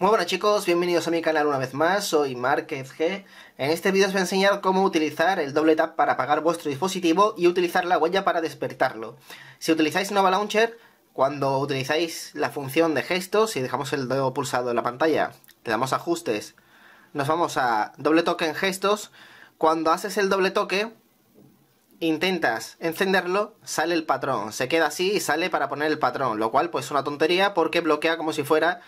Muy buenas chicos, bienvenidos a mi canal una vez más, soy Márquez G. En este vídeo os voy a enseñar cómo utilizar el doble tap para apagar vuestro dispositivo y utilizar la huella para despertarlo. Si utilizáis Nova Launcher, cuando utilizáis la función de gestos y dejamos el dedo pulsado en la pantalla, le damos ajustes, nos vamos a doble toque en gestos, cuando haces el doble toque, intentas encenderlo, sale el patrón, se queda así y sale para poner el patrón, lo cual pues es una tontería porque bloquea como si fuera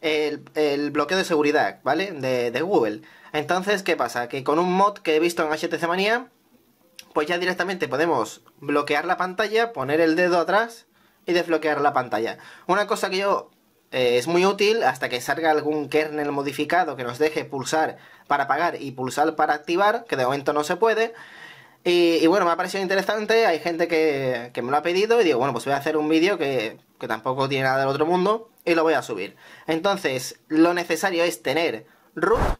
el, bloqueo de seguridad, ¿vale? De, Google. Entonces, ¿qué pasa? Que con un mod que he visto en HTC Manía, pues ya directamente podemos bloquear la pantalla, poner el dedo atrás y desbloquear la pantalla. Una cosa que yo eh, es muy útil hasta que salga algún kernel modificado que nos deje pulsar para apagar y pulsar para activar, que de momento no se puede. Y, bueno, me ha parecido interesante, hay gente que, que, me lo ha pedido y digo, bueno, pues voy a hacer un vídeo que, que, tampoco tiene nada del otro mundo y lo voy a subir. Entonces, lo necesario es tener root,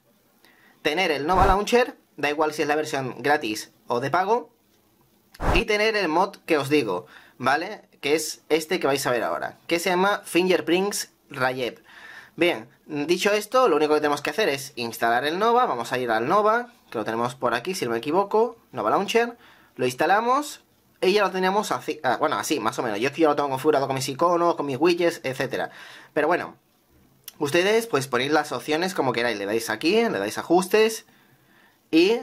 tener el Nova Launcher, da igual si es la versión gratis o de pago, y tener el mod que os digo, ¿vale? Que es este que vais a ver ahora, que se llama Fingerprints Rayep. Bien, dicho esto, lo único que tenemos que hacer es instalar el Nova, vamos a ir al Nova, que lo tenemos por aquí si no me equivoco, Nova Launcher, lo instalamos, ella lo tenemos así, ah, bueno, así, más o menos. Yo es lo tengo configurado con mis iconos, con mis widgets, etcétera. Pero bueno, ustedes pues ponéis las opciones como queráis. Le dais aquí, le dais ajustes y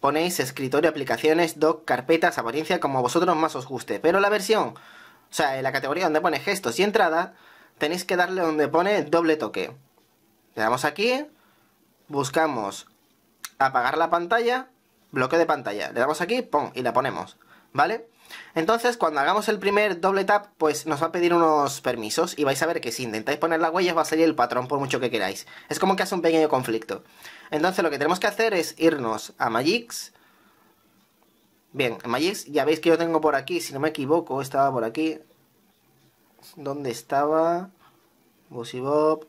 ponéis escritorio, aplicaciones, doc, carpetas, apariencia, como a vosotros más os guste. Pero la versión, o sea, en la categoría donde pone gestos y entrada, tenéis que darle donde pone doble toque. Le damos aquí, buscamos apagar la pantalla, Bloqueo de pantalla. Le damos aquí, pum, y la ponemos. ¿vale? Entonces, cuando hagamos el primer doble tap, pues nos va a pedir unos permisos y vais a ver que si intentáis poner las huellas va a salir el patrón por mucho que queráis. Es como que hace un pequeño conflicto. Entonces lo que tenemos que hacer es irnos a Magix. Bien, Magix ya veis que yo tengo por aquí, si no me equivoco, estaba por aquí. ¿Dónde estaba? Busibob. Bob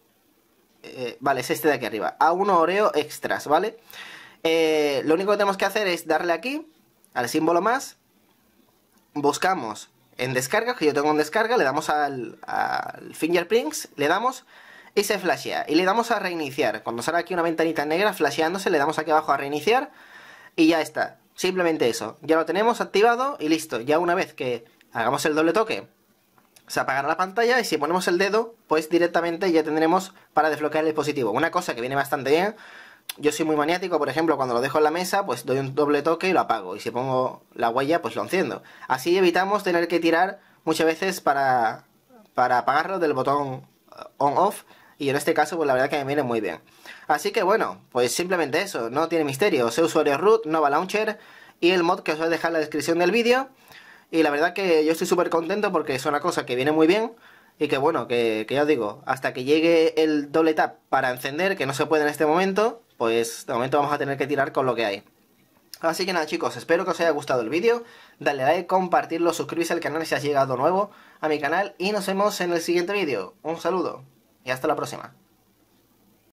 eh, vale, es este de aquí arriba. A1 Oreo Extras, ¿vale? Eh, lo único que tenemos que hacer es darle aquí, al símbolo más, buscamos en descarga, que yo tengo en descarga, le damos al, al fingerprints, le damos y se flashea. Y le damos a reiniciar. Cuando sale aquí una ventanita negra flasheándose, le damos aquí abajo a reiniciar y ya está. Simplemente eso. Ya lo tenemos activado y listo. Ya una vez que hagamos el doble toque, se apagará la pantalla y si ponemos el dedo, pues directamente ya tendremos para desbloquear el dispositivo. Una cosa que viene bastante bien yo soy muy maniático, por ejemplo, cuando lo dejo en la mesa, pues doy un doble toque y lo apago. Y si pongo la huella, pues lo enciendo. Así evitamos tener que tirar muchas veces para, para apagarlo del botón eh, on-off. Y en este caso, pues la verdad que me viene muy bien. Así que bueno, pues simplemente eso, no tiene misterio. Soy usuario root, Nova Launcher y el mod que os voy a dejar en la descripción del vídeo. Y la verdad que yo estoy súper contento porque es una cosa que viene muy bien. Y que bueno, que, que ya os digo, hasta que llegue el doble tap para encender, que no se puede en este momento, pues de momento vamos a tener que tirar con lo que hay. Así que nada chicos, espero que os haya gustado el vídeo, dale like, compartirlo, suscribirse al canal si has llegado nuevo a mi canal y nos vemos en el siguiente vídeo. Un saludo y hasta la próxima.